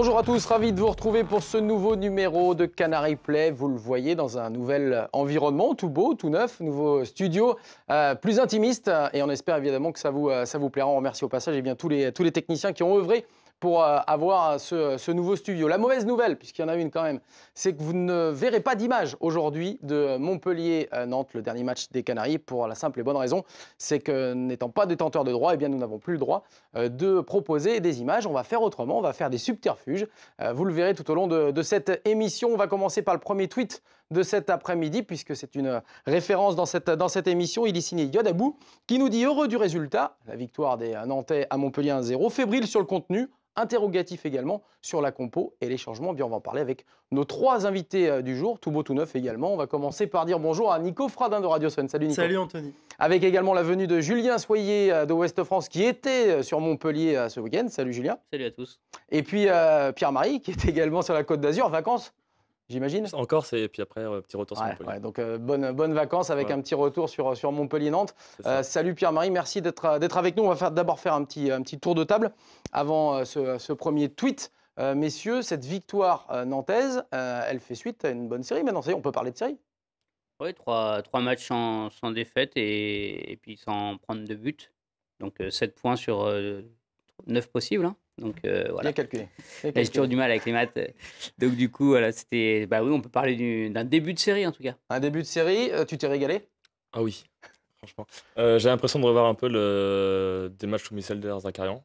Bonjour à tous, ravi de vous retrouver pour ce nouveau numéro de Canary Play. Vous le voyez dans un nouvel environnement, tout beau, tout neuf, nouveau studio, euh, plus intimiste. Et on espère évidemment que ça vous, euh, ça vous plaira. On remercie au passage et eh bien, tous, les, tous les techniciens qui ont œuvré pour euh, avoir ce, nouveau studio. La mauvaise nouvelle, puisqu'il y en a une quand même, c'est que vous ne verrez pas d'image aujourd'hui de Montpellier-Nantes, euh, le dernier match des Canaries, pour la simple et bonne raison, c'est que n'étant pas détenteur de droits, et eh bien, nous n'avons plus le droit euh, de proposer des images. On va faire autrement, on va faire des subterfuges. Vous le verrez tout au long de cette émission. On va commencer par le premier tweet de cet après-midi, puisque c'est une référence dans cette, dans cette émission. Il est signé Yodabou, qui nous dit heureux du résultat, la victoire des Nantais à Montpellier 1-0, fébrile sur le contenu, interrogatif également sur la compo et les changements. Eh bien, on va en parler avec nos trois invités euh, du jour, tout beau, tout neuf également. On va commencer par dire bonjour à Nico Fradin de Radio Sun. Salut Nico. Salut Anthony. Avec également la venue de Julien Soyer euh, de Ouest France qui était euh, sur Montpellier ce week-end. Salut Julien. Salut à tous. Et puis Pierre-Marie qui est également sur la Côte d'Azur, en vacances j'imagine. Encore, c'est et puis après euh, petit retour sur Montpellier. donc euh, bonne bonne vacances avec un petit retour sur sur Montpellier Nantes. Euh, salut Pierre-Marie, merci d'être d'être avec nous. On va faire d'abord faire un petit un petit tour de table avant ce, premier tweet. messieurs, cette victoire nantaise, elle fait suite à une bonne série. Maintenant, on peut parler de série. Oui, trois, trois matchs sans, défaite et, puis sans prendre de but. Donc 7 points sur 9 possibles. Hein. Donc euh, voilà. Bien calculé. J'ai toujours du mal avec les maths. Donc du coup, voilà, c'était. Bah oui, on peut parler d'un début de série en tout cas. Un début de série, euh, tu t'es régalé Ah oui, franchement. Euh, j'ai l'impression de revoir un peu le... des matchs sous derrière Zacharian.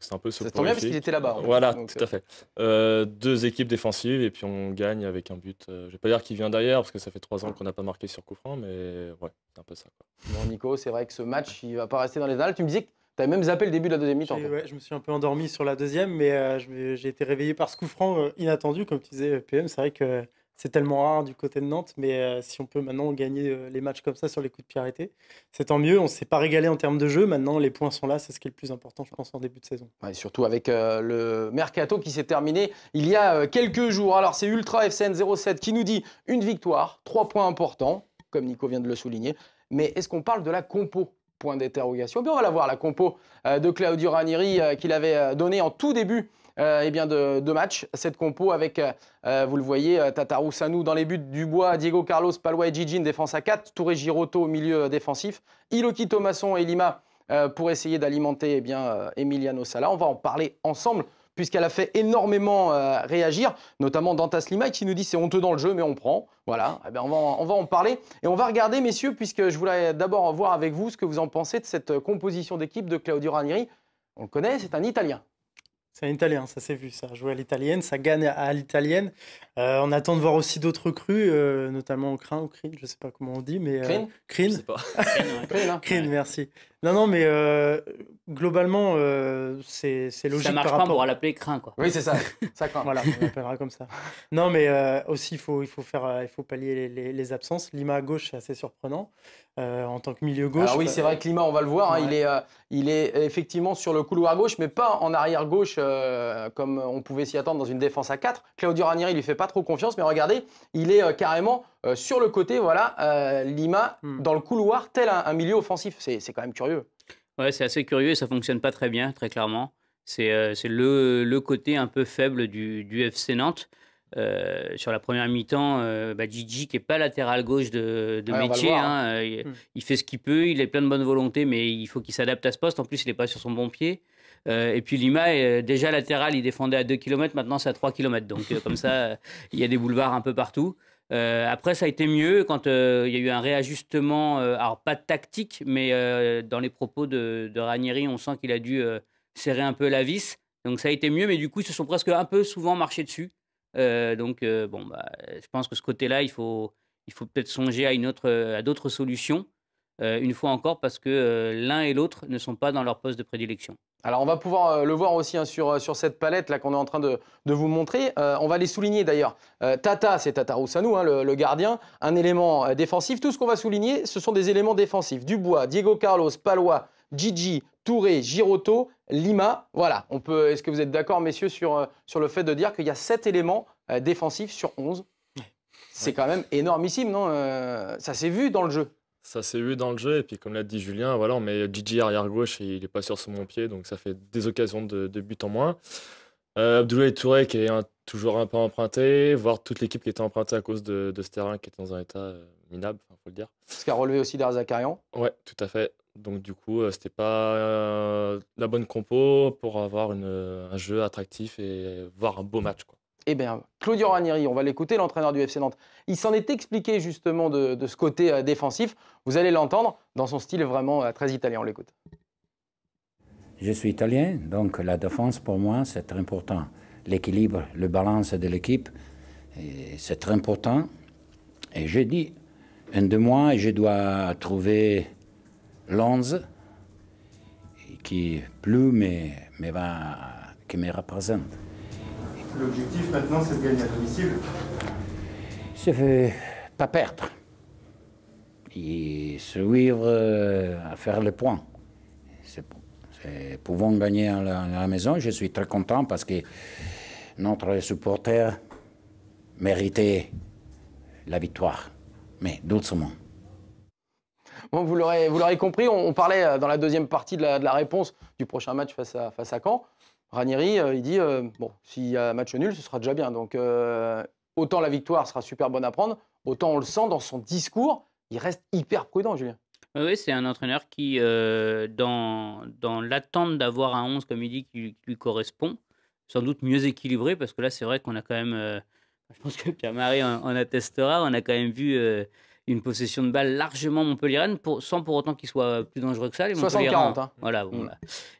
C'est un peu ce Ça tombe bien parce qu'il était là-bas. Voilà, tout à fait. deux équipes défensives et puis on gagne avec un but. je vais pas dire qu'il vient derrière parce que ça fait trois ans qu'on n'a pas marqué sur coup mais ouais, c'est un peu ça. Bon, Nico, c'est vrai que ce match, il va pas rester dans les annales. Tu me disais que T'avais même zappé le début de la deuxième mi-temps. je me suis un peu endormi sur la deuxième, mais euh, j'ai été réveillé par ce coup franc euh, inattendu, comme tu disais, euh, PM. C'est vrai que c'est tellement rare du côté de Nantes, mais si on peut maintenant gagner les matchs comme ça sur les coups de pied arrêtés, c'est tant mieux. On ne s'est pas régalé en termes de jeu. Maintenant, les points sont là. C'est ce qui est le plus important, je pense, en début de saison. surtout avec le mercato qui s'est terminé il y a quelques jours. Alors, c'est Ultra FCN 07 qui nous dit une victoire, trois points importants, comme Nico vient de le souligner. Mais est-ce qu'on parle de la compo point d'interrogation. on va la voir, la compo euh, de Claudio Ranieri euh, qu'il avait euh, donnée en tout début eh bien de, match. Cette compo avec, vous le voyez, Tataru Sanou dans les buts, du bois Diego Carlos, Palois et Gigi, défense à 4, Touré Giroto au milieu défensif, Iloki Thomasson et Lima pour essayer d'alimenter eh bien Emiliano Sala. On va en parler ensemble puisqu'elle a fait énormément euh, réagir, notamment Dantas Lima qui nous dit c'est honteux dans le jeu, mais on prend. Voilà, eh bien, on, va, en parler. Et on va regarder, messieurs, puisque je voulais d'abord voir avec vous ce que vous en pensez de cette euh, composition d'équipe de Claudio Ranieri. On le connaît, c'est un Italien. C'est un Italien, ça s'est vu, ça a à l'italienne, ça gagne à l'italienne. Euh, on attend de voir aussi d'autres crues, notamment Crin ou Crin, je ne sais pas comment on dit, mais... Crin Crin, hein. merci. Non, non, mais euh, globalement, euh, c'est logique. Ça marche pas, rapport... on va l'appeler craint. quoi. Oui, c'est ça. ça voilà, on l'appellera comme ça. Non, mais euh, aussi, il faut, il, faut faire, il faut pallier les, absences. Lima à gauche, c'est assez surprenant. en tant que milieu gauche. oui, c'est vrai que Lima, on va le voir, hein, il, est, il est effectivement sur le couloir gauche, mais pas en arrière gauche comme on pouvait s'y attendre dans une défense à 4. Claudio Ranieri, il lui fait pas trop confiance, mais regardez, il est carrément euh, sur le côté, voilà, euh, Lima hmm. dans le couloir, tel un, milieu offensif. C'est quand même curieux. Ouais, c'est assez curieux et ça fonctionne pas très bien, très clairement. C'est euh, le, le, côté un peu faible du, du FC Nantes. sur la première mi-temps, euh, bah, Gigi, qui n'est pas latéral gauche de, de métier, hein, hmm. Il, fait ce qu'il peut, il est plein de bonne volonté, mais il faut qu'il s'adapte à ce poste. En plus, il n'est pas sur son bon pied. et puis Lima, est déjà latéral, il défendait à 2 km, maintenant c'est à 3 km. Donc comme ça, il y a des boulevards un peu partout. Euh, après, ça a été mieux quand euh, il y a eu un réajustement, euh, alors pas de tactique, mais dans les propos de, Ranieri, on sent qu'il a dû serrer un peu la vis. Donc ça a été mieux, mais du coup, ils se sont presque un peu souvent marché dessus. donc, bon, bah, je pense que ce côté-là, il faut, il faut peut-être songer à, à d'autres solutions. Euh, une fois encore parce que euh, l'un et l'autre ne sont pas dans leur poste de prédilection. Alors on va pouvoir euh, le voir aussi hein, sur, sur cette palette là qu'on est en train de, de vous montrer. on va les souligner d'ailleurs. Tata, c'est Tata Roussanou, hein, le, gardien, un élément défensif. Tout ce qu'on va souligner, ce sont des éléments défensifs. Dubois, Diego Carlos, Palois, Gigi, Touré, Giroto, Lima. Voilà, on peut. Est-ce que vous êtes d'accord, messieurs, sur, sur le fait de dire qu'il y a 7 éléments défensifs sur 11 C'est quand même énormissime, non Ça s'est vu dans le jeu ça s'est eu dans le jeu. Et puis, comme l'a dit Julien, voilà, on met Gigi arrière gauche et il n'est pas sur son pied. Donc, ça fait des occasions de, but en moins. Euh, Abdoulaye Touré qui est toujours un peu emprunté, voir toute l'équipe qui était empruntée à cause de, ce terrain qui était dans un état euh, minable, il faut le dire. Ce a relevé aussi Zakarian Ouais, tout à fait. Donc du coup, euh, c'était pas la bonne compo pour avoir un jeu attractif et voir un beau match. Quoi. Eh bien, Claudio Ranieri, on va l'écouter, l'entraîneur du FC Nantes. Il s'en est expliqué justement de, ce côté euh, défensif. Vous allez l'entendre dans son style vraiment euh, très italien. On l'écoute. Je suis italien, donc la défense pour moi c'est très important. L'équilibre, le balance de l'équipe, c'est très important. Et j'ai dit, un de moi, je dois trouver l'onze qui plus mais me va, qui me représente. L'objectif maintenant, c'est de gagner à domicile. Je veux pas perdre. Et se vivre euh, à faire le point. Pouvons gagner à la, à la, maison, je suis très content parce que notre supporter méritait la victoire, mais doucement. Bon, vous l'aurez compris, on, parlait euh, dans la deuxième partie de la, de la réponse du prochain match face à, face à Caen. Ranieri, euh, il dit euh, bon, s'il y a match nul, ce sera déjà bien. Donc euh, autant la victoire sera super bonne à prendre, autant on le sent dans son discours, il reste hyper prudent, Julien. Oui, c'est un entraîneur qui, dans, dans l'attente d'avoir un 11, comme il dit, qui, lui correspond, sans doute mieux équilibré, parce que là, c'est vrai qu'on a quand même, je pense que Pierre-Marie en, attestera, on a quand même vu une possession de balle largement montpellierenne, pour, sans pour autant qu'il soit plus dangereux que ça. Les 60 hein. mm. Voilà,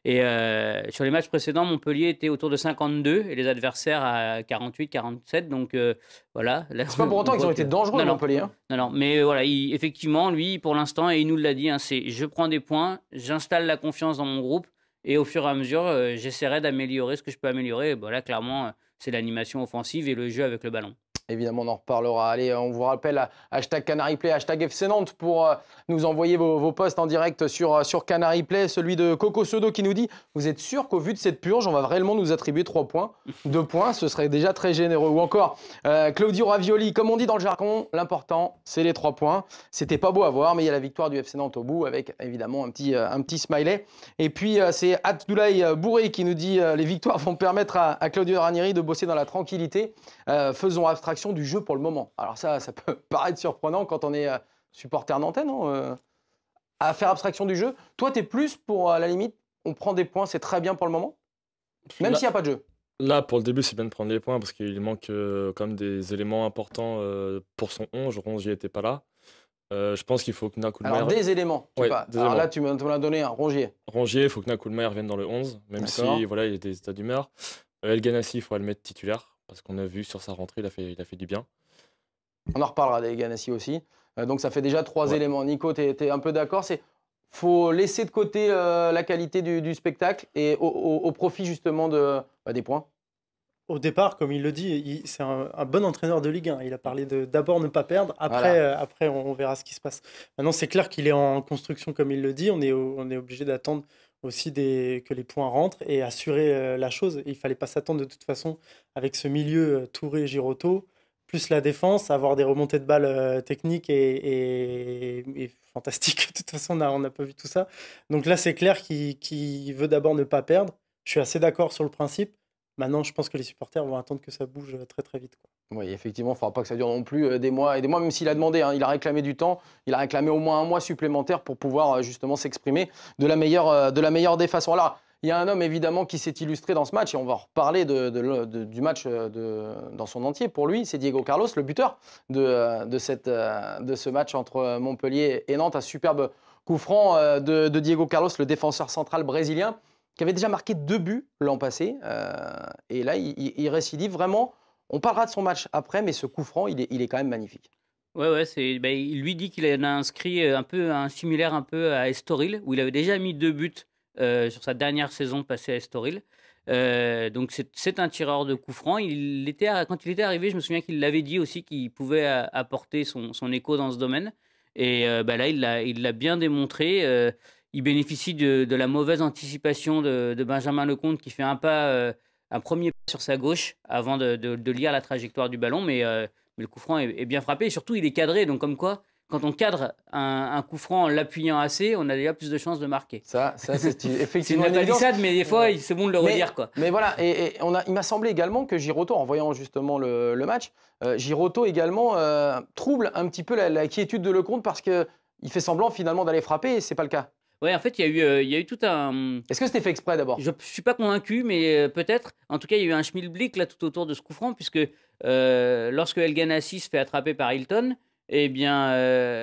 Et euh, sur les matchs précédents, Montpellier était autour de 52 et les adversaires à 48-47. Donc euh, voilà. C'est pas pour autant qu'ils ont été dangereux, non, Montpellier. Hein. Non, mais euh, voilà, effectivement, lui, pour l'instant, et il nous l'a dit, hein, c'est je prends des points, j'installe la confiance dans mon groupe et au fur et à mesure, j'essaierai d'améliorer ce que je peux améliorer. Et bah, clairement, c'est l'animation offensive et le jeu avec le ballon. Évidemment, on en reparlera. Allez, on vous rappelle hashtag Play, hashtag FC Nantes pour euh, nous envoyer vos, posts en direct sur, euh, sur Play. Celui de Coco Sodo qui nous dit Vous êtes sûr qu'au vu de cette purge, on va réellement nous attribuer 3 points 2 points, ce serait déjà très généreux. Ou encore, euh, Claudio Ravioli, comme on dit dans le jargon, l'important, c'est les 3 points. C'était pas beau à voir, mais il y a la victoire du FC Nantes au bout avec évidemment un petit, un petit smiley. Et puis, c'est Abdoulaye Bourré qui nous dit Les victoires vont permettre à, à Claudio Ranieri de bosser dans la tranquillité euh, faisons abstraction du jeu pour le moment. Alors ça, ça peut paraître surprenant quand on est euh, supporter en antenne euh, À faire abstraction du jeu. Toi, tu es plus pour, à la limite, on prend des points, c'est très bien pour le moment Même s'il n'y a pas de jeu Là, pour le début, c'est bien de prendre des points parce qu'il manque quand même des éléments importants pour son 11. Rongier n'était pas là. je pense qu'il faut que Nakoulmayer... Alors, des éléments. tu pas... Alors là, tu me donné un, Rongier. Rongier, il faut que revienne dans le 11, même si voilà, il y a des états d'humeur. El Ganassi, il faut le mettre titulaire parce qu'on a vu sur sa rentrée, il a fait, il a fait du bien. On en reparlera des Ganassi aussi. Euh, donc ça fait déjà trois éléments. Nico, tu es, un peu d'accord C'est faut laisser de côté euh, la qualité du, spectacle et au, profit justement de, bah, des points au départ, comme il le dit, c'est un, bon entraîneur de Ligue 1. Il a parlé de d'abord ne pas perdre, après, euh, après on, on, verra ce qui se passe. Maintenant, c'est clair qu'il est en construction, comme il le dit. On est, on est obligé d'attendre aussi des, que les points rentrent et assurer euh, la chose. Il fallait pas s'attendre de toute façon avec ce milieu euh, Touré Giroto, plus la défense, avoir des remontées de balles euh, techniques et, fantastiques. De toute façon, on n'a pas vu tout ça. Donc là, c'est clair qu'il veut d'abord ne pas perdre. Je suis assez d'accord sur le principe. Maintenant, je pense que les supporters vont attendre que ça bouge très très vite. Oui, effectivement, il ne faudra pas que ça dure non plus euh, des mois et des mois, même s'il a demandé, hein, il a réclamé du temps, il a réclamé au moins un mois supplémentaire pour pouvoir euh, justement s'exprimer de, la meilleure, euh, de la meilleure des façons. Alors, il y a un homme évidemment qui s'est illustré dans ce match et on va reparler du match dans son entier. Pour lui, c'est Diego Carlos, le buteur de, ce match entre Montpellier et Nantes. Un superbe coup franc de, Diego Carlos, le défenseur central brésilien, qui avait déjà marqué deux buts l'an passé. et là, il, il, il récidive vraiment on parlera de son match après, mais ce coup franc, il est, il est quand même magnifique. Ouais, ouais, c'est, bah, il lui dit qu'il a inscrit euh, un peu un similaire un peu à Estoril, où il avait déjà mis deux buts euh, sur sa dernière saison passée à Estoril. Euh, donc c'est un tireur de coup franc. Il était, quand il était arrivé, je me souviens qu'il l'avait dit aussi qu'il pouvait apporter son, son, écho dans ce domaine. Et bah là, il l'a bien démontré. il bénéficie de, la mauvaise anticipation de, de, Benjamin Lecomte qui fait un pas un premier pas sur sa gauche avant de, lire la trajectoire du ballon, mais, euh, le coup franc est, bien frappé et surtout il est cadré, donc comme quoi. Quand on cadre un, un coup franc en l'appuyant assez, on a déjà plus de chances de marquer. Ça, ça c'est effectivement. une palissade, mais des fois, c'est bon de le redire. Quoi. Mais voilà, et, on a, il m'a semblé également que Giroto, en voyant justement le, match, euh, également euh, trouble un petit peu la, quiétude de Lecomte parce que il fait semblant finalement d'aller frapper et c'est pas le cas. Ouais, en fait, il y, a eu, euh, il y a eu tout un. Hum, Est-ce que c'était fait exprès d'abord Je ne suis pas convaincu, mais euh, peut-être. En tout cas, il y a eu un schmilblick là tout autour de ce coup puisque euh, lorsque Elgan Assis se fait attraper par Hilton, eh bien,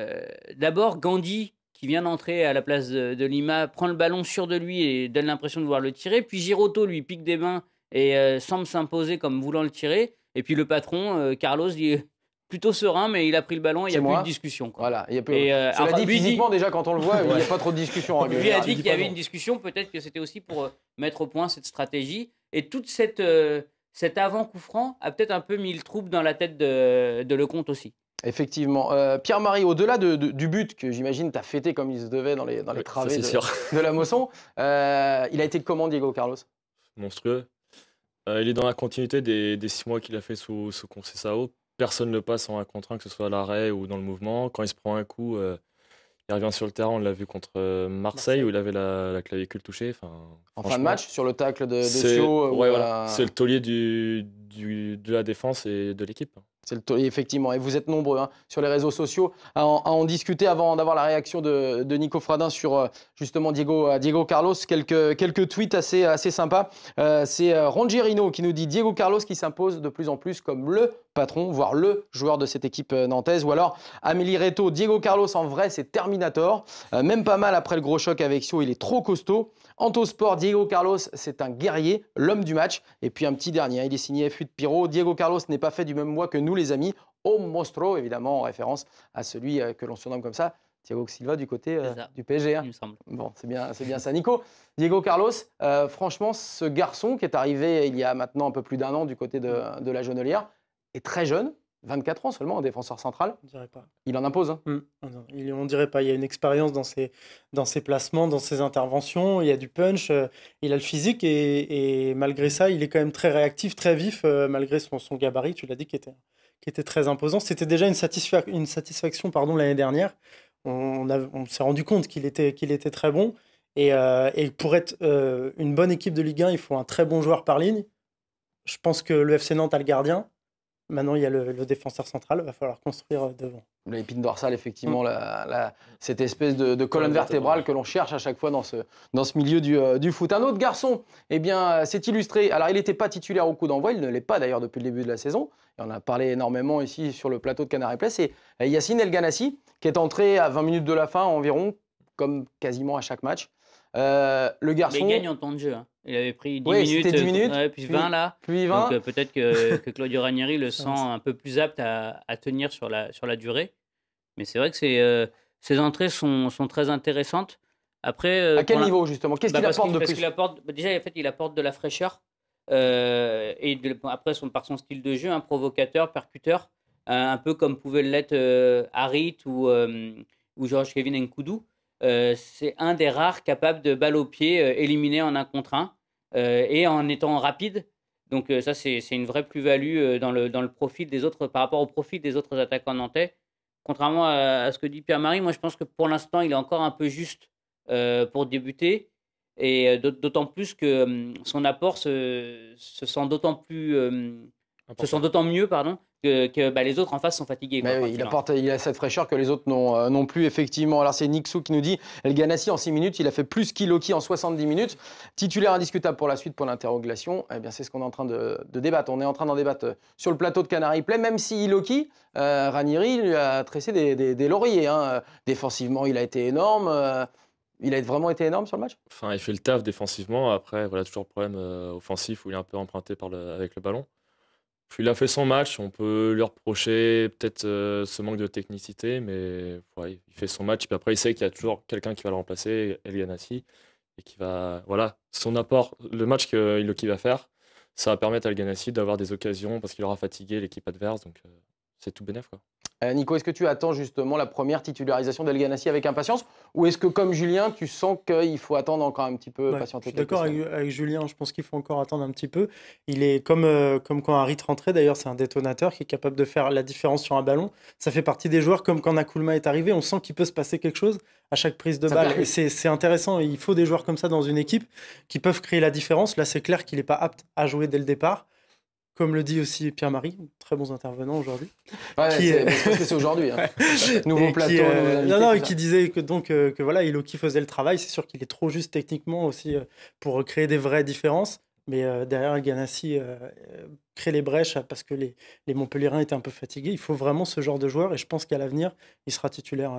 d'abord, Gandhi, qui vient d'entrer à la place de, Lima, prend le ballon sûr de lui et donne l'impression de vouloir le tirer. Puis Girotto lui pique des mains et semble s'imposer comme voulant le tirer. Et puis le patron, Carlos, dit plutôt serein, mais il a pris le ballon et il n'y a plus de discussion. Voilà, il y a plus. dit, euh, physiquement, déjà, quand on le voit, il n'y a pas trop de discussion. Hein, il a dit qu'il y avait une discussion, peut-être que c'était aussi pour euh, mettre au point cette stratégie. Et toute cette, euh, cet avant-coup franc a peut-être un peu mis le troupe dans la tête de, de Lecomte aussi. Effectivement. Pierre-Marie, au-delà du but que j'imagine tu as fêté comme il se devait dans les, dans les travées de, la Mosson, il a été comment Diego Carlos Monstrueux. il est dans la continuité des, six mois qu'il a fait sous, conseil Sao personne ne passe en un contre 1, que ce soit à l'arrêt ou dans le mouvement. Quand il se prend un coup, euh, il revient sur le terrain, on l'a vu contre euh, Marseille, où il avait la, clavicule touchée. Enfin, en fin de match, sur le tacle de, de C'est euh, le taulier du, de la défense et de l'équipe. C'est le taulier, effectivement. Et vous êtes nombreux hein, sur les réseaux sociaux à en, discuter avant d'avoir la réaction de, Nico Fradin sur justement Diego, Diego Carlos. Quelques, quelques tweets assez, assez sympas. C'est C'est Rongierino qui nous dit Diego Carlos qui s'impose de plus en plus comme le patron, voire le joueur de cette équipe euh, nantaise. Ou alors Amélie Reto, Diego Carlos en vrai, c'est Terminator. Euh, même pas mal après le gros choc avec Sio, il est trop costaud. Sport, Diego Carlos, c'est un guerrier, l'homme du match. Et puis un petit dernier, hein, il est signé F8 Piro. Diego Carlos n'est pas fait du même mois que nous, les amis. Au Mostro, évidemment, en référence à celui euh, que l'on surnomme comme ça, Thiago Silva du côté du PSG. Hein. Bon, c'est bien, c'est bien ça, Nico. Diego Carlos, franchement, ce garçon qui est arrivé il y a maintenant un peu plus d'un an du côté de, la jaunelière est très jeune, 24 ans seulement, un défenseur central. On dirait pas. Il en impose. Hein. Hmm. Oh il, on dirait pas. Il y a une expérience dans ses, dans ses placements, dans ses interventions. Il y a du punch. Euh, il a le physique et, malgré ça, il est quand même très réactif, très vif, euh, malgré son, son gabarit, tu l'as dit, qui était, qui était très imposant. C'était déjà une, une satisfaction pardon l'année dernière. On, on s'est rendu compte qu'il était, qu'il était très bon. Et, euh, et pour être une bonne équipe de Ligue 1, il faut un très bon joueur par ligne. Je pense que le FC Nantes a le gardien Maintenant, il y a le, défenseur central, il va falloir construire euh, devant. L'épine dorsale, effectivement, mm. cette espèce de, colonne vertébrale que l'on cherche à chaque fois dans ce, milieu euh, du, foot. Un autre garçon, eh bien, euh, s'est illustré. Alors, il n'était pas titulaire au coup d'envoi, il ne l'est pas d'ailleurs depuis le début de la saison. On en a parlé énormément ici sur le plateau de Canary Place. C'est Yacine El Ganassi, qui est entré à 20 minutes de la fin environ, comme quasiment à chaque match. le garçon. Mais il gagne en temps de jeu. Hein. Il avait pris 10 minutes, puis, 20 là. Puis 20. Donc euh, peut-être que, Claudio Ranieri le sent un peu plus apte à, tenir sur la, sur la durée. Mais c'est vrai que ces euh, ses entrées sont, sont, très intéressantes. Après, euh, à quel niveau justement Qu'est-ce bah, qu'il apporte de bah, plus Déjà, en fait, il apporte de la fraîcheur. et après, son, par son style de jeu, un provocateur, percuteur, un peu comme pouvait l'être Harit ou, ou Georges Kevin Nkoudou. Euh, c'est un des rares capables de balle au pied euh, éliminé en un contre un euh, et en étant rapide. Donc ça, c'est une vraie plus-value dans, le, dans le profil des autres, par rapport au profil des autres attaquants nantais. Contrairement à, ce que dit Pierre-Marie, moi je pense que pour l'instant, il est encore un peu juste pour débuter. Et d'autant plus que hum, son apport se, sent d'autant plus, hum, ce sont d'autant mieux, pardon, que, bah, les autres en face sont fatigués. il, apporte, il a cette fraîcheur que les autres n'ont euh, non plus, effectivement. Alors c'est Nixou qui nous dit, El Ganassi en 6 minutes, il a fait plus qu'Iloki en 70 minutes. Titulaire indiscutable pour la suite, pour l'interrogation, eh bien c'est ce qu'on est en train de, débattre. On est en train d'en débattre euh, sur le plateau de Canary Play, même si Iloki, raniri euh, Ranieri lui a tressé des, lauriers. Hein. Défensivement, il a été énorme. il a vraiment été énorme sur le match Enfin, il fait le taf défensivement. Après, voilà, toujours le problème offensif où il est un peu emprunté par avec le ballon il a fait son match. On peut lui reprocher peut-être euh, ce manque de technicité, mais il fait son match. Puis après, il sait qu'il y a toujours quelqu'un qui va le remplacer, El et qui va. Voilà, son apport, le match qu'il va faire, ça va permettre à El d'avoir des occasions parce qu'il aura fatigué l'équipe adverse. Donc, euh, c'est tout bénef, quoi. Euh, Nico, est-ce que tu attends justement la première titularisation d'El avec impatience Ou est-ce que, comme Julien, tu sens qu'il faut attendre encore un petit peu, patienter D'accord avec, Julien, je pense qu'il faut encore attendre un petit peu. Il est comme, quand euh, comme quand Harit rentrait, d'ailleurs, c'est un détonateur qui est capable de faire la différence sur un ballon. Ça fait partie des joueurs, comme quand Nakulma est arrivé, on sent qu'il peut se passer quelque chose à chaque prise de balle. C'est intéressant, il faut des joueurs comme ça dans une équipe qui peuvent créer la différence. Là, c'est clair qu'il n'est pas apte à jouer dès le départ comme le dit aussi Pierre-Marie, très bons intervenants aujourd'hui. Ouais, c'est c'est aujourd'hui. Hein. Nouveau plateau. Qui, euh, non, non, qui disait que donc euh, que voilà, qui faisait le travail. C'est sûr qu'il est trop juste techniquement aussi euh, pour créer des vraies différences. Mais derrière, Ganassi crée les brèches parce que les, les étaient un peu fatigués. Il faut vraiment ce genre de joueur et je pense qu'à l'avenir, il sera titulaire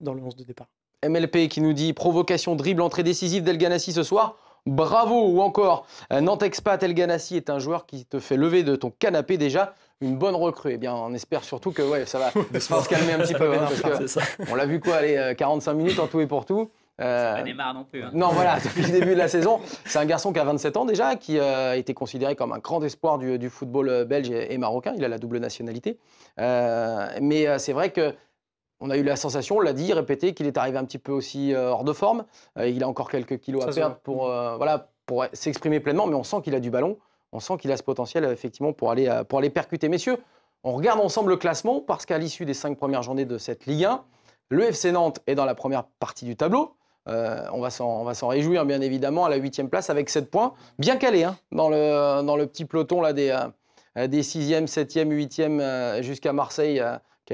dans le 11 de départ. MLP qui nous dit provocation, dribble, entrée décisive d'El Ganassi ce soir bravo ou encore euh, Nantes Expat El Ganassi est un joueur qui te fait lever de ton canapé déjà une bonne recrue. Eh bien, on espère surtout que ouais, ça va, se calmer un petit peu. Hein, on l'a vu quoi, les 45 euh, minutes en tout et pour tout. Euh, pas non plus. Hein. Non, voilà, depuis le début de la saison, c'est un garçon qui a 27 ans déjà, qui euh, a été considéré comme un grand espoir du, football belge et, marocain. Il a la double nationalité. mais c'est vrai que on a eu la sensation, on l'a dit, répété, qu'il est arrivé un petit peu aussi euh, hors de forme. Euh, il a encore quelques kilos à perdre pour, euh, voilà, pour s'exprimer pleinement, mais on sent qu'il a du ballon. On sent qu'il a ce potentiel, effectivement, pour aller, pour aller percuter. Messieurs, on regarde ensemble le classement parce qu'à l'issue des cinq premières journées de cette Ligue 1, le FC Nantes est dans la première partie du tableau. on va s'en réjouir, bien évidemment, à la huitième place avec sept points. Bien calé hein, dans, le, dans, le, petit peloton là, des, sixièmes, des 6e, 7 jusqu'à Marseille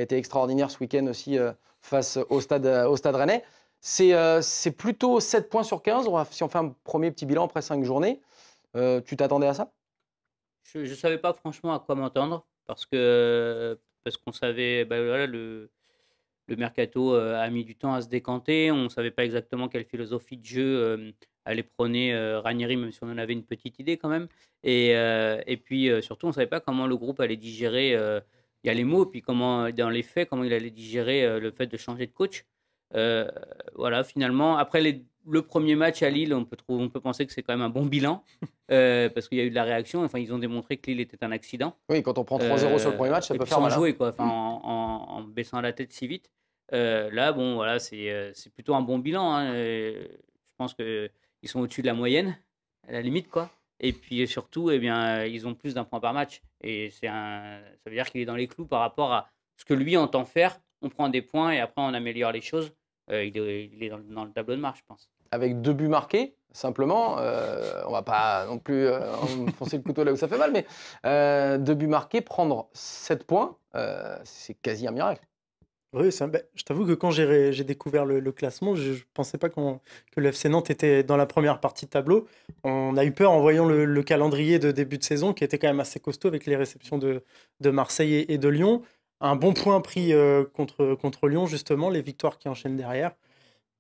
a été extraordinaire ce week-end aussi euh, face au stade, euh, au stade rennais. C'est euh, plutôt 7 points sur 15, si on fait un premier petit bilan après 5 journées. tu t'attendais à ça Je ne savais pas franchement à quoi m'entendre parce que parce qu'on savait bah, le, le mercato a mis du temps à se décanter. On ne savait pas exactement quelle philosophie de jeu allait prôner Ranieri, même si on en avait une petite idée quand même. Et, et puis surtout, on ne savait pas comment le groupe allait digérer il y a les mots, puis comment, dans les faits, comment il allait digérer euh, le fait de changer de coach. Euh, voilà, finalement, après le premier match à Lille, on peut, trouver, on peut penser que c'est quand même un bon bilan, euh, parce qu'il y a eu de la réaction. Enfin, ils ont démontré que Lille était un accident. Oui, quand on prend 3-0 sur le premier match, ça peut faire mal. Hein. Jouer, quoi, mm. en, en, en, baissant la tête si vite. là, bon, voilà, c'est plutôt un bon bilan. Hein, je pense qu'ils sont au-dessus de la moyenne, à la limite, quoi. Et puis surtout, eh bien, euh, ils ont plus d'un point par match. Et c'est un... ça veut dire qu'il est dans les clous par rapport à ce que lui entend faire. On prend des points et après on améliore les choses. Euh, il est, dans, le tableau de marche, je pense. Avec deux buts marqués, simplement, on euh, on va pas non plus foncer le couteau là où ça fait mal, mais deux buts marqués, prendre sept points, c'est quasi un miracle je t'avoue que quand j'ai découvert le, classement, je ne pensais pas que le FC Nantes était dans la première partie de tableau. On a eu peur en voyant le, calendrier de début de saison qui était quand même assez costaud avec les réceptions de, Marseille et, de Lyon. Un bon point pris euh, contre, contre Lyon, justement, les victoires qui enchaînent derrière.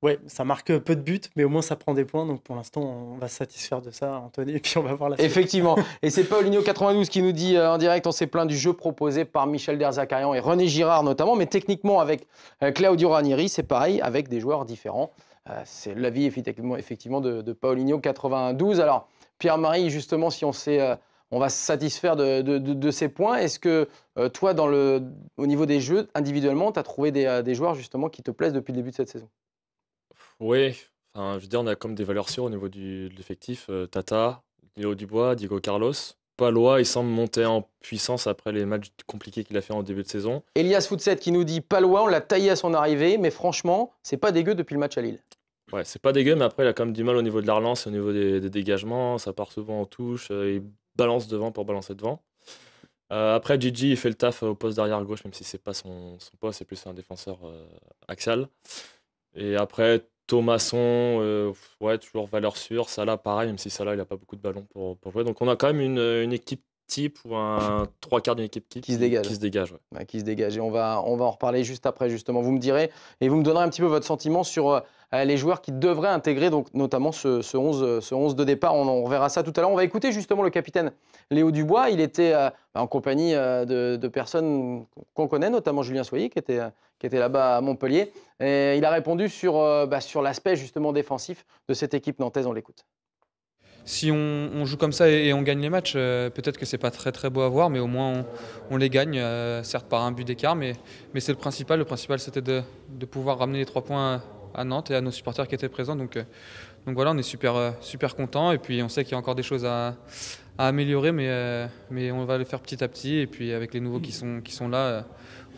Ouais, ça marque peu de buts, mais au moins ça prend des points. Donc pour l'instant, on va se satisfaire de ça, Anthony, et puis on va voir la suite. Effectivement. et c'est Paulinho92 qui nous dit euh, en direct on s'est plaint du jeu proposé par Michel Derzakarian et René Girard notamment, mais techniquement avec euh, Claudio Ranieri, c'est pareil, avec des joueurs différents. Euh, c'est l'avis effectivement, effectivement de, de Paulinho92. Alors, Pierre-Marie, justement, si on s'est on va se satisfaire de, ces points. Est-ce que toi, dans le, au niveau des jeux, individuellement, tu as trouvé des, des, joueurs justement qui te plaisent depuis le début de cette saison oui, enfin, je veux dire, on a comme des valeurs sûres au niveau du, de l'effectif. Euh, Tata, Léo Dubois, Diego Carlos. Palois, il semble monter en puissance après les matchs compliqués qu'il a fait en début de saison. Elias Foutset qui nous dit Palois, on l'a taillé à son arrivée, mais franchement, c'est pas dégueu depuis le match à Lille. Ouais, c'est pas dégueu, mais après, il a quand même du mal au niveau de la relance, au niveau des, dégagements. Ça part souvent en touche. Euh, il balance devant pour balancer devant. Euh, après, Gigi, il fait le taf au poste derrière gauche, même si c'est pas son, poste, c'est plus un défenseur axial. Et après, Thomason, euh, ouais, toujours valeur sûre. Salah, pareil, même si Salah, il n'a pas beaucoup de ballons pour, jouer. Donc, on a quand même une équipe type ou un trois quarts d'une équipe qui, se dégage. Qui se dégage, qui se dégage. Et on va, on va en reparler juste après, justement. Vous me direz, et vous me donnerez un petit peu votre sentiment sur euh, les joueurs qui devraient intégrer, donc, notamment ce, ce 11, ce 11 de départ. On, on verra ça tout à l'heure. On va écouter justement le capitaine Léo Dubois. Il était euh, en compagnie euh, de, personnes qu'on connaît, notamment Julien Soyer, qui était, qui était là-bas à Montpellier. Et il a répondu sur, bah, sur l'aspect justement défensif de cette équipe nantaise. On l'écoute si on, joue comme ça et, on gagne les matchs, euh, peut-être que c'est pas très très beau à voir, mais au moins on, les gagne, euh, certes par un but d'écart, mais, c'est le principal. Le principal c'était de, pouvoir ramener les trois points à, Nantes et à nos supporters qui étaient présents. Donc, euh, donc voilà, on est super, super contents et puis on sait qu'il y a encore des choses à, améliorer, mais, on va le faire petit à petit et puis avec les nouveaux qui sont, qui sont là.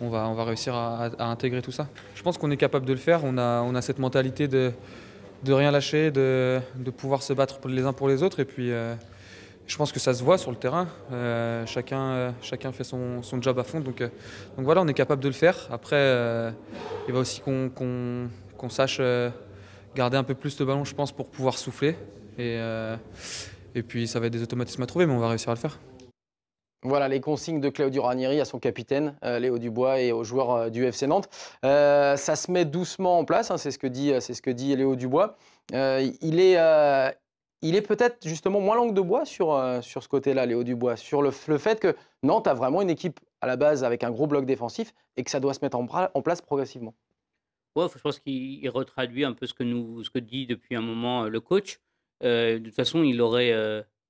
on va, on va réussir à, intégrer tout ça. Je pense qu'on est capable de le faire. on a cette mentalité de, de rien lâcher, de, pouvoir se battre les uns pour les autres. Et puis, euh, je pense que ça se voit sur le terrain. Euh, chacun, euh, chacun fait son, job à fond. Donc, voilà, on est capable de le faire. Après, il va aussi qu'on sache garder un peu plus de ballon, je pense, pour pouvoir souffler. Et, et puis, ça va être des automatismes à trouver, mais on va réussir à le faire. Voilà les consignes de Claudio Ranieri à son capitaine euh, Léo Dubois et aux joueurs euh, du FC Nantes. Euh, ça se met doucement en place, hein, c'est ce que dit c'est ce que dit Léo Dubois. il est il est peut-être justement moins langue de bois sur, sur ce côté-là, Léo Dubois, sur le, fait que Nantes a vraiment une équipe à la base avec un gros bloc défensif et que ça doit se mettre en, place progressivement. je pense qu'il retraduit un peu ce que, nous, ce que dit depuis un moment le coach. de toute façon, il aurait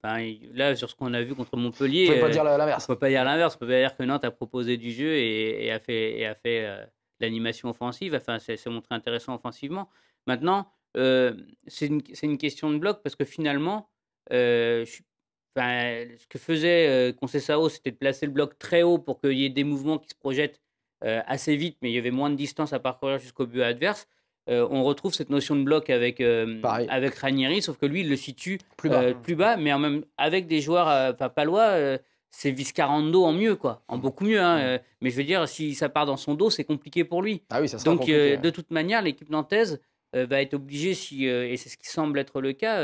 là, sur ce qu'on a vu contre Montpellier, on ne euh, peut pas dire l'inverse. On peut pas dire peut dire que Nantes a proposé du jeu et, a fait, euh, l'animation offensive. Enfin, c'est montré intéressant offensivement. Maintenant, euh, c'est une, question de bloc parce que finalement, ce que faisait Concessao, c'était de placer le bloc très haut pour qu'il y ait des mouvements qui se projettent assez vite, mais il y avait moins de distance à parcourir jusqu'au but adverse. Euh, on retrouve cette notion de bloc avec, euh, avec Ranieri, sauf que lui, il le situe plus bas, euh, mais en même, avec des joueurs Palois, c'est Viscarando en mieux, quoi, en beaucoup mieux. Hein, mm. mais je veux dire, si ça part dans son dos, c'est compliqué pour lui. Ah oui, ça Donc, de toute manière, l'équipe nantaise va être obligée, si, et c'est ce qui semble être le cas,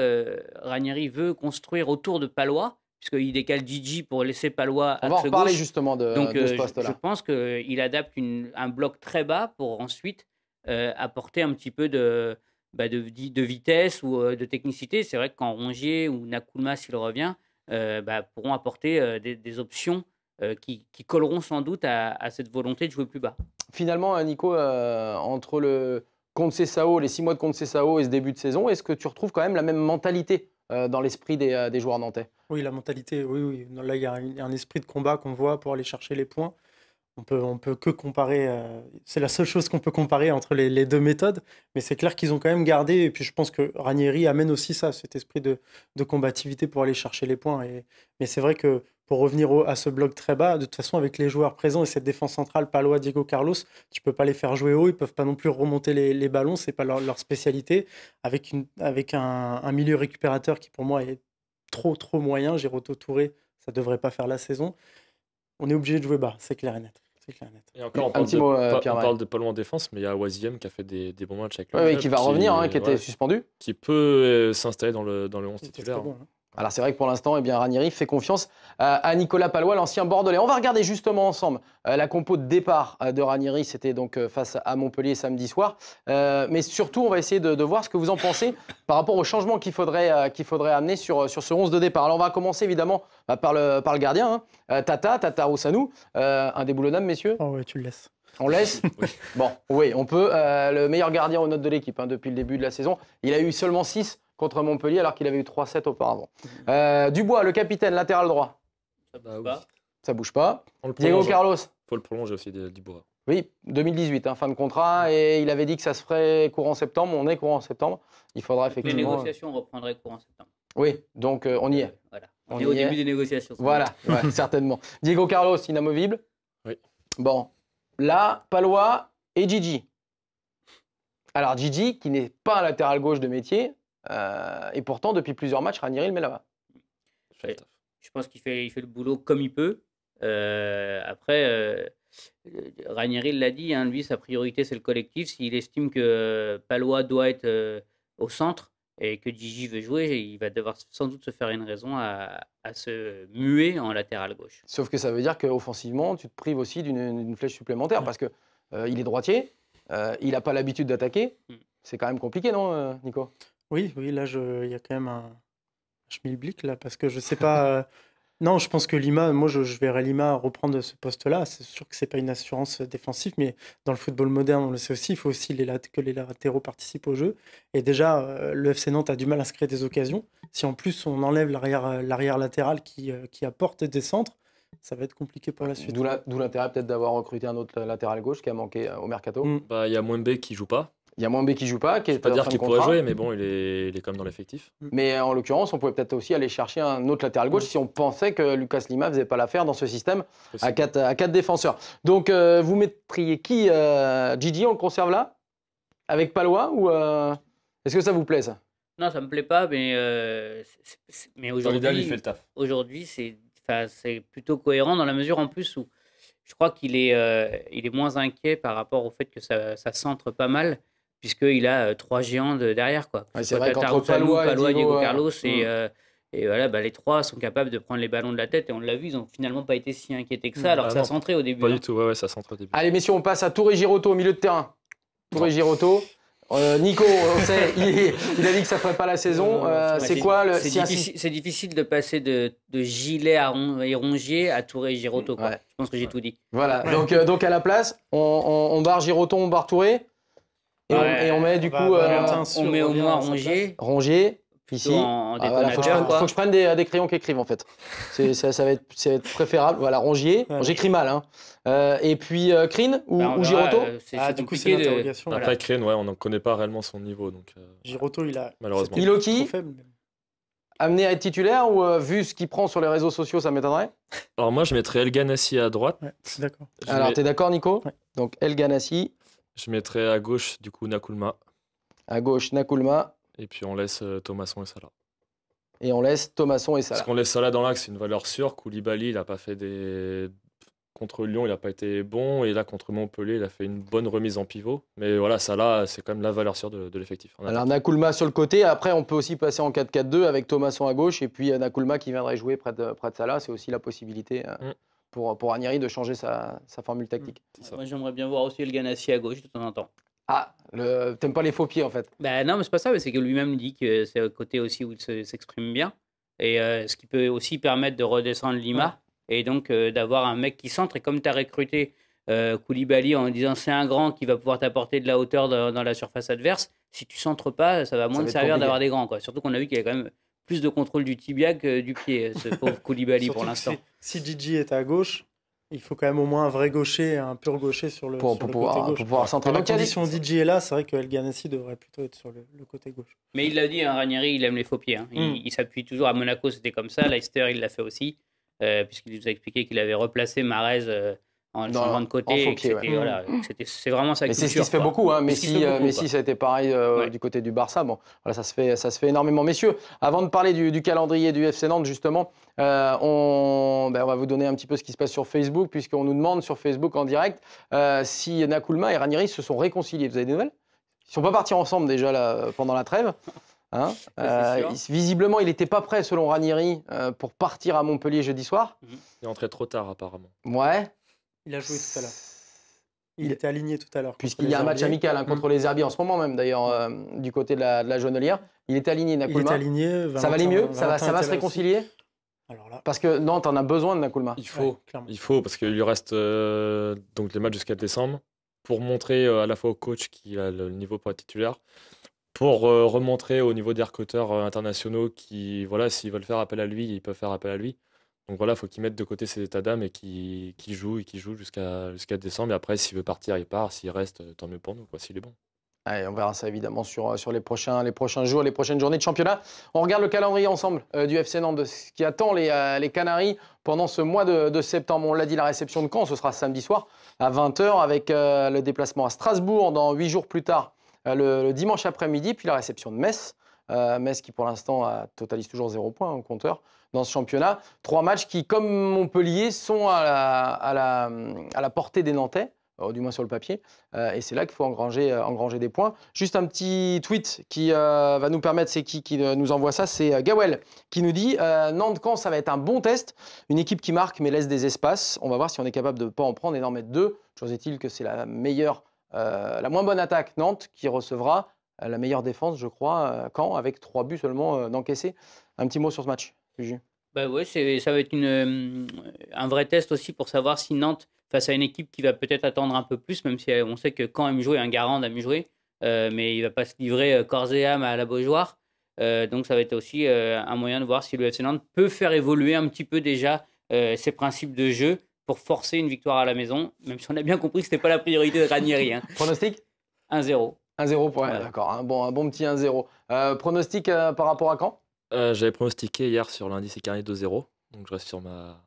Ranieri veut construire autour de Palois puisqu'il décale Gigi pour laisser Palois à On va en reparler justement de, Donc, ce poste-là. Je, je pense qu'il adapte un bloc très bas pour ensuite euh, apporter un petit peu de, bah, de, vitesse ou euh, de technicité. C'est vrai que quand Rongier ou Nakulma, s'il revient, euh, bah, pourront apporter des, options qui, colleront sans doute à, cette volonté de jouer plus bas. Finalement, hein, Nico, entre le, Compte CSAO, les six mois de Compte CSAO et ce début de saison, est-ce que tu retrouves quand même la même mentalité dans l'esprit des, des, joueurs nantais Oui, la mentalité, oui, oui. Là, il y a un esprit de combat qu'on voit pour aller chercher les points on peut, on peut que comparer. Euh, c'est la seule chose qu'on peut comparer entre les, deux méthodes. Mais c'est clair qu'ils ont quand même gardé. Et puis je pense que Ranieri amène aussi ça, cet esprit de, combativité pour aller chercher les points. Et, mais c'est vrai que pour revenir à ce bloc très bas, de toute façon, avec les joueurs présents et cette défense centrale, Palois, Diego Carlos, tu peux pas les faire jouer haut. Ils peuvent pas non plus remonter les, ballons, ballons. C'est pas leur, spécialité. Avec, un, milieu récupérateur qui pour moi est trop trop moyen. Giroto Touré, ça devrait pas faire la saison. On est obligé de jouer bas, c'est clair et net. C'est Et encore, on parle, de, mot, euh, on parle de pas loin en défense, mais il y a Waziem qui a fait des, bons matchs avec lui. Oui, qui va revenir, qui hein, était suspendu. Qui peut euh, s'installer dans le, dans le 11 titulaire. Hein. Alors c'est vrai que pour l'instant, eh bien Ranieri fait confiance euh, à Nicolas Palois, l'ancien Bordelais. On va regarder justement ensemble euh, la compo de départ euh, de Ranieri. C'était donc face à Montpellier samedi soir. mais surtout, on va essayer de, voir ce que vous en pensez par rapport aux changements qu'il faudrait, qu'il faudrait amener sur, sur ce 11 de départ. Alors on va commencer évidemment bah, par, le, par le gardien, hein. Tata, Tata Roussanou. déboulonnable, messieurs Oh ouais, tu le laisses. On laisse oui. Bon, oui, on peut. le meilleur gardien au notes de l'équipe hein, depuis le début de la saison. Il a eu seulement 6 contre Montpellier alors qu'il avait eu 3-7 auparavant. Mmh. Euh, Dubois, le capitaine, latéral droit. Ça bouge ah bouge pas. Diego Carlos. faut le prolonger aussi, Dubois. Oui, 2018, hein, fin de contrat, et il avait dit que ça se ferait courant septembre. On est courant septembre. Il faudra effectivement. Les euh, négociations reprendraient courant septembre. Oui, donc euh, on y est. Voilà. On, est au début des négociations. Voilà, certainement. Diego Carlos, inamovible. Oui. Bon, là, Palois et Gigi. Alors Gigi, qui n'est pas un latéral gauche de métier, euh, et pourtant, depuis plusieurs matchs, Ranieri le met là-bas. Je pense qu'il fait, il fait le boulot comme il peut. Euh, après, euh, l'a dit, hein, lui, sa priorité, c'est le collectif. S'il estime que Palois doit être euh, au centre et que Gigi veut jouer, il va devoir sans doute se faire une raison à, se muer en latéral gauche. Sauf que ça veut dire qu'offensivement, tu te prives aussi d'une flèche supplémentaire parce que il est droitier, il n'a pas l'habitude d'attaquer. Mm. C'est quand même compliqué, non, Nico oui, oui, là, il y a quand même un schmilblick, là, parce que je sais pas. Euh, non, je pense que Lima, moi, je, je verrais Lima reprendre ce poste-là. C'est sûr que ce n'est pas une assurance défensive, mais dans le football moderne, on le sait aussi, il faut aussi les que les latéraux participent au jeu. Et déjà, euh, le FC Nantes a du mal à inscrire des occasions. Si en plus, on enlève l'arrière latéral qui, euh, qui apporte des centres, ça va être compliqué pour la suite. D'où l'intérêt peut-être d'avoir recruté un autre latéral gauche qui a manqué au mercato. Mm. Bah, il y a Mwembe qui joue pas, il y a B qui joue pas. Qui est pas dire qu'il pourrait jouer, mais bon, il est, il est quand dans l'effectif. Mm. Mais en l'occurrence, on pourrait peut-être aussi aller chercher un autre latéral gauche mm. si on pensait que Lucas Lima faisait pas l'affaire dans ce système à quatre, à défenseurs. Donc, euh, vous mettriez qui euh, Gigi, on le conserve là Avec Palois ou euh, Est-ce que ça vous plaît, ça Non, ça me plaît pas, mais, euh, mais aujourd'hui... Aujourd'hui, c'est plutôt cohérent dans la mesure en plus où je crois qu'il est, il est moins inquiet par rapport au fait que ça, ça centre pas mal puisqu'il a euh, trois géants derrière. quoi. c'est vrai qu'entre Palois, Diego, hein. Carlos mm. euh, et, voilà, bah, les trois sont capables de prendre les ballons de la tête et on l'a vu, ils n'ont finalement pas été si inquiétés que ça, mm. alors que ça ah, centrait au début. Pas hein. du tout, ouais, ça centrait au début. Allez, messieurs, on passe à Touré Giroto au milieu de terrain. Touré Giroto. Euh, Nico, on sait, il, a dit que ça ne ferait pas la saison. c'est quoi le. C'est difficile, de passer de, de Gilet à Ron, et Rongier à Touré Giroto. Je pense que j'ai tout dit. Voilà, donc, donc à la place, on, on barre Giroto, on barre Touré. Et, on, met du coup. Euh, on, met au moins Rongier Rongé. Ici, ah, en faut, que je prenne des, euh, crayons qui écrivent en fait. ça, ça, va être, préférable. Voilà, Rongier. J'écris mal. Hein. Euh, et puis euh, Crin ou, Giroto Après, Crin, ouais, on n'en connaît pas réellement son niveau. Donc, Giroto, il a. Malheureusement. Iloki, amené à être titulaire ou vu ce qu'il prend sur les réseaux sociaux, ça m'étonnerait Alors, moi, je mettrais Elganassi à droite. Ouais, d'accord. Alors, tu t'es d'accord, Nico Donc, Elganassi je mettrai à gauche, du coup, Nakulma. À gauche, Nakulma. Et puis on laisse Thomason euh, Thomasson et Salah. Et on laisse Thomasson et Salah. Parce qu'on laisse Salah dans l'axe, c'est une valeur sûre. Koulibaly, il n'a pas fait des. Contre Lyon, il n'a pas été bon. Et là, contre Montpellier, il a fait une bonne remise en pivot. Mais voilà, Salah, c'est quand même la valeur sûre de, l'effectif. Alors Nakulma sur le côté. Après, on peut aussi passer en 4-4-2 avec Thomasson à gauche. Et puis euh, Nakulma qui viendrait jouer près de, près de Salah. C'est aussi la possibilité. Euh, mm pour, pour de changer sa, sa formule tactique. Mm. Moi, j'aimerais bien voir aussi le Ganassi à gauche de temps en temps. Ah, le... t'aimes pas les faux pieds en fait Ben non, mais c'est pas ça, mais c'est que lui-même dit que c'est le côté aussi où il s'exprime bien. Et euh, ce qui peut aussi permettre de redescendre Lima et donc euh, d'avoir un mec qui centre. Et comme tu as recruté euh, Koulibaly en disant c'est un grand qui va pouvoir t'apporter de la hauteur dans, la surface adverse, si tu centres pas, ça va moins te servir d'avoir des grands. Quoi. Surtout qu'on a vu qu'il y a quand même plus de contrôle du tibia que du pied, euh, ce pauvre Koulibaly pour l'instant. Si, si est à gauche, il faut quand même au moins un vrai gaucher, un pur gaucher sur le, côté gauche. Pour pouvoir s'entraîner. Donc, si Gigi est là, c'est vrai que El devrait plutôt être sur le, côté gauche. Mais il l'a dit, hein, Ranieri, il aime les faux pieds. Hein. Hmm. Il, s'appuie toujours. À Monaco, c'était comme ça. Leicester, il l'a fait aussi, euh, puisqu'il nous a expliqué qu'il avait replacé Marez euh, le côté. Mmh. c'est vraiment ça C'est ce qui se fait beaucoup. Hein, si ça a été pareil euh, du côté du Barça. Bon, voilà, ça se fait, ça se fait énormément. Messieurs, avant de parler du, calendrier du FC Nantes, justement, euh, ben, on, va vous donner un petit peu ce qui se passe sur Facebook, puisqu'on nous demande sur Facebook en direct euh, si Nakulma et Ranieri se sont réconciliés. Vous avez des nouvelles Ils ne sont pas partis ensemble déjà pendant la trêve hein. visiblement, il n'était pas prêt, selon Ranieri, pour partir à Montpellier jeudi soir. Mmh. Il est entré trop tard, apparemment. Ouais. Il a joué tout à l'heure. Il, était aligné tout à l'heure. Puisqu'il y a un match amical hein, mm. contre les Herbiers en ce moment même, d'ailleurs, euh, du côté de la, de la Il était aligné, Nakulma. Il était aligné. ça va aller mieux Ça va, ça va se réconcilier Alors là... Parce que Nantes en a besoin de Nakulma. Il faut, il faut parce qu'il lui reste euh, donc les matchs jusqu'à décembre pour montrer euh, à la fois au coach qu'il a le niveau pour être titulaire, pour remontrer au niveau des recruteurs internationaux qui, voilà, s'ils veulent faire appel à lui, ils peuvent faire appel à lui. Donc voilà, faut il faut qu'il mette de côté ces états d'âme et qu'il jouent joue et qu'il joue jusqu'à décembre. Et après, s'il veut partir, il part. S'il reste, tant mieux pour nous, s'il est bon. on verra ça évidemment sur, euh, les, prochains, jours, les prochaines journées de championnat. On regarde le calendrier ensemble euh, du FC Nantes, ce qui attend euh, les, Canaries pendant ce mois de, septembre. On l'a dit, la réception de Caen, ce sera samedi soir à 20h avec le déplacement à Strasbourg dans 8 jours plus tard, le, dimanche après-midi, puis la réception de Metz. Metz qui pour l'instant totalise toujours 0 point hein, au compteur dans ce championnat. Trois matchs qui, comme Montpellier, sont à la, à la, à la portée des Nantais. Euh, du moins sur le papier, euh, et c'est là qu'il faut engranger, euh, engranger, des points. Juste un petit tweet qui va nous permettre, c'est qui qui nous envoie ça, c'est Gawel qui nous dit nantes Nantes-Camp, ça va être un bon test, une équipe qui marque mais laisse des espaces. On va voir si on est capable de ne pas en prendre et d'en mettre deux. Chose est-il que c'est la meilleure, la moins bonne attaque Nantes qui recevra la meilleure défense, je crois, quand avec trois buts seulement d'encaisser. Un petit mot sur ce match. Oui, Bah ouais, ça va être une, euh, un vrai test aussi pour savoir si Nantes, face à une équipe qui va peut-être attendre un peu plus, même si euh, on sait que quand aime jouer, un garant aime jouer, euh, mais il va pas se livrer corps et âme à la Beaujoire. donc ça va être aussi un moyen de voir si le FC Nantes peut faire évoluer un petit peu déjà ses principes de jeu pour forcer une victoire à la maison, même si on a bien compris que ce n'était pas la priorité de Ranieri. Hein. Pronostic 1-0. 1-0 pour d'accord. Un bon, un bon petit 1-0. pronostic par rapport à quand euh, j'avais pronostiqué hier sur l'indice écarté 2-0, donc je reste sur, ma...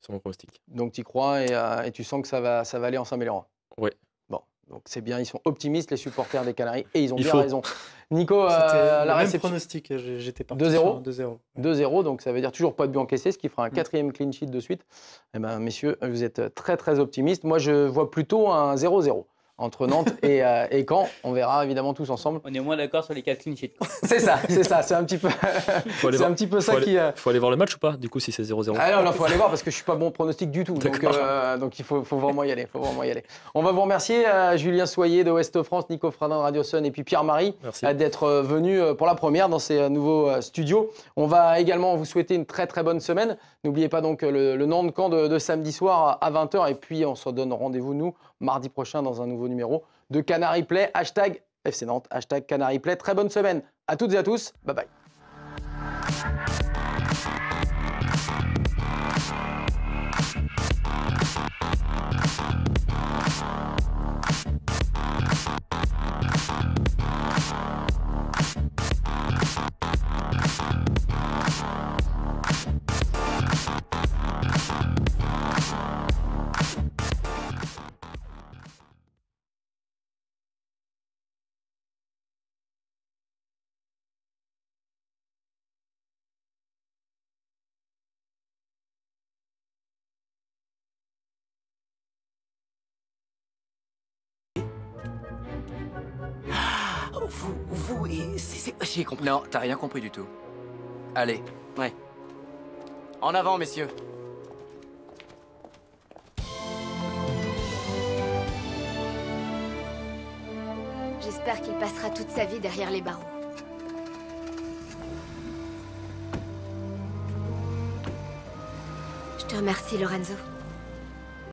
sur mon pronostic. Donc tu crois euh, et, tu sens que ça va, ça va aller en s'améliorant Oui. Bon, donc c'est bien, ils sont optimistes les supporters des Canaries et ils ont bien raison. Nico, euh, la réception. pronostic, euh, j'étais parti 2-0. 2-0. 2-0, donc ça veut dire toujours pas de but encaissé, ce qui fera un mm. quatrième clean sheet de suite. Eh bien, messieurs, vous êtes très très optimistes. Moi, je vois plutôt un 0-0 entre Nantes euh, et, Caen. On verra évidemment tous ensemble. On est moins d'accord sur les quatre clean c'est ça, c'est ça, c'est un petit peu, un petit peu ça qui. Il euh, Faut aller voir le match ou pas Du coup, si c'est 0-0. Ah non, faut aller voir parce que je suis pas bon pronostic du tout. Euh, donc, il faut, vraiment y aller, faut vraiment y aller. On va vous remercier Julien Soyer de Ouest France, Nico Fradin de Radio Sun et puis Pierre Marie d'être venu pour la première dans ces nouveaux studios. On va également vous souhaiter une très très bonne semaine. N'oubliez pas donc le, le de Caen de, de samedi soir à 20h et puis on se donne rendez-vous nous mardi prochain dans un nouveau numéro de Canary Play. Hashtag FC Nantes, hashtag Canary Play. Très bonne semaine à toutes et à tous. Bye bye. vous, vous et c'est... J'ai compris. Non, t'as rien compris du tout. Allez. Ouais. En avant, messieurs. J'espère qu'il passera toute sa vie derrière les barreaux. Je te remercie, Lorenzo.